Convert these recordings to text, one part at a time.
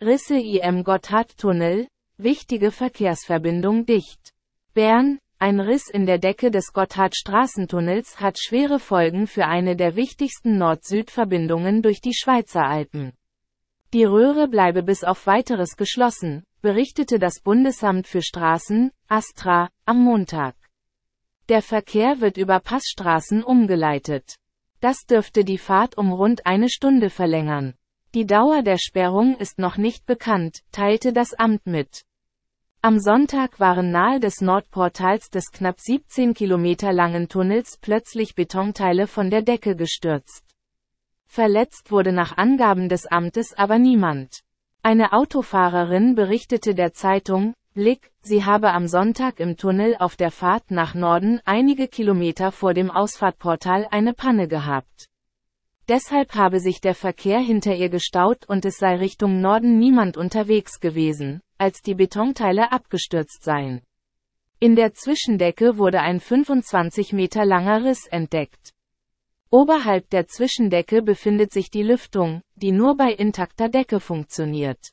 Risse im Gotthardtunnel, wichtige Verkehrsverbindung dicht. Bern, ein Riss in der Decke des Gotthardstraßentunnels hat schwere Folgen für eine der wichtigsten Nord-Süd-Verbindungen durch die Schweizer Alpen. Die Röhre bleibe bis auf weiteres geschlossen, berichtete das Bundesamt für Straßen, Astra, am Montag. Der Verkehr wird über Passstraßen umgeleitet. Das dürfte die Fahrt um rund eine Stunde verlängern. Die Dauer der Sperrung ist noch nicht bekannt, teilte das Amt mit. Am Sonntag waren nahe des Nordportals des knapp 17 Kilometer langen Tunnels plötzlich Betonteile von der Decke gestürzt. Verletzt wurde nach Angaben des Amtes aber niemand. Eine Autofahrerin berichtete der Zeitung, Blick, sie habe am Sonntag im Tunnel auf der Fahrt nach Norden einige Kilometer vor dem Ausfahrtportal eine Panne gehabt. Deshalb habe sich der Verkehr hinter ihr gestaut und es sei Richtung Norden niemand unterwegs gewesen, als die Betonteile abgestürzt seien. In der Zwischendecke wurde ein 25 Meter langer Riss entdeckt. Oberhalb der Zwischendecke befindet sich die Lüftung, die nur bei intakter Decke funktioniert.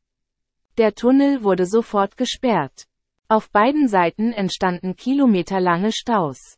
Der Tunnel wurde sofort gesperrt. Auf beiden Seiten entstanden kilometerlange Staus.